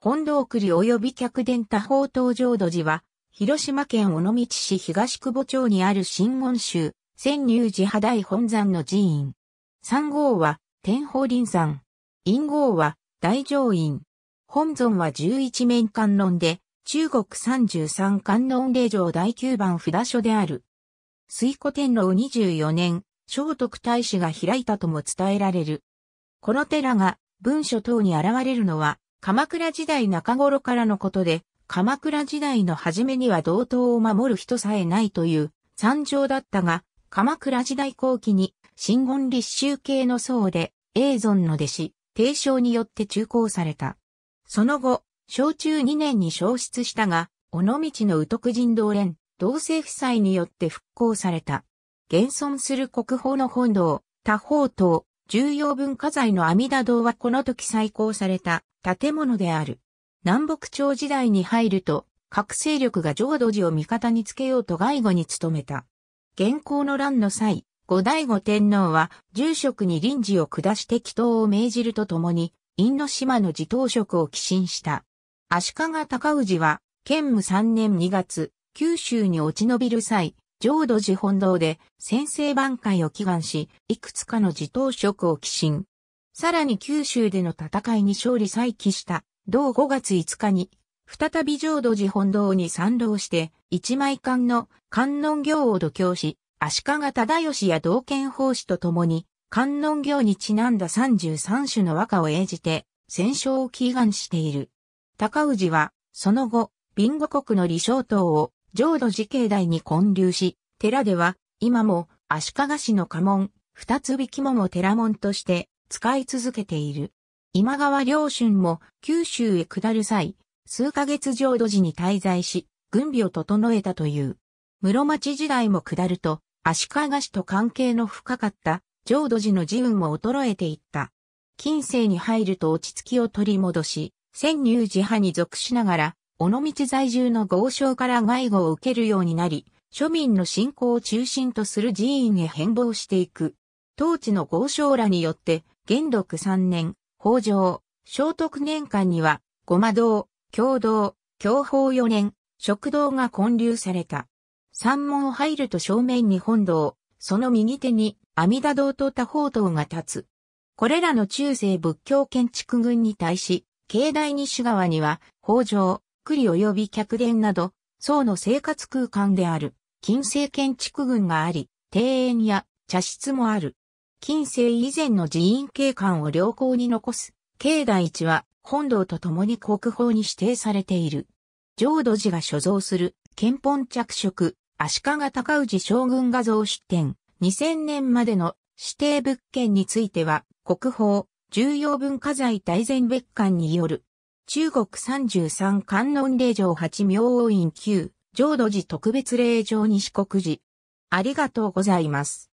本堂栗及び客殿多方登場土寺は、広島県尾道市東久保町にある新言宗、千入寺派大本山の寺院。三号は、天宝林山。陰号は、大乗院。本尊は十一面観音で、中国三十三観音霊場第九番札所である。水古天皇24年、聖徳太子が開いたとも伝えられる。この寺が文書等に現れるのは、鎌倉時代中頃からのことで、鎌倉時代の初めには道東を守る人さえないという惨状だったが、鎌倉時代後期に、真言立宗系の僧で、永存の弟子、帝章によって中興された。その後、小中2年に消失したが、尾道の宇徳人道連、同政夫妻によって復興された。現存する国宝の本堂、多宝塔、重要文化財の阿弥陀堂はこの時再興された。建物である。南北朝時代に入ると、各勢力が浄土寺を味方につけようと外護に努めた。現行の乱の際、後醍醐天皇は住職に臨時を下して祈祷を命じるとともに、因島の自頭職を寄進した。足利尊氏は、建武3年2月、九州に落ち延びる際、浄土寺本堂で先制挽回を祈願し、いくつかの自頭職を寄進。さらに九州での戦いに勝利再起した、同5月5日に、再び浄土寺本堂に参同して、一枚館の観音行を度胸し、足利忠義や道見法師と共に、観音行にちなんだ33種の和歌を演じて、戦勝を祈願している。高氏は、その後、ビンゴ国の李承党を浄土寺境内に建立し、寺では、今も足利氏の家紋、二つ引きもも寺門として使い続けている。今川良春も九州へ下る際、数ヶ月浄土寺に滞在し、軍備を整えたという。室町時代も下ると、足利氏と関係の深かった浄土寺の寺運も衰えていった。近世に入ると落ち着きを取り戻し、潜入寺派に属しながら、尾道在住の豪商から外語を受けるようになり、庶民の信仰を中心とする寺院へ変貌していく。当地の豪商らによって元禄三年、北条、聖徳年間には、ごま堂、共同、共法四年、食堂が建立された。山門を入ると正面に本堂、その右手に阿弥陀堂と多方堂が立つ。これらの中世仏教建築群に対し、境内西側には、北条、栗及び客殿など、僧の生活空間である、近世建築群があり、庭園や茶室もある。近世以前の寺院景観を良好に残す、境内一は本堂と共に国宝に指定されている。浄土寺が所蔵する、憲本着色、足利高氏将軍画像出展、2000年までの指定物件については、国宝、重要文化財大善別館による、中国33観音霊場8明王院9、浄土寺特別霊場西国寺。ありがとうございます。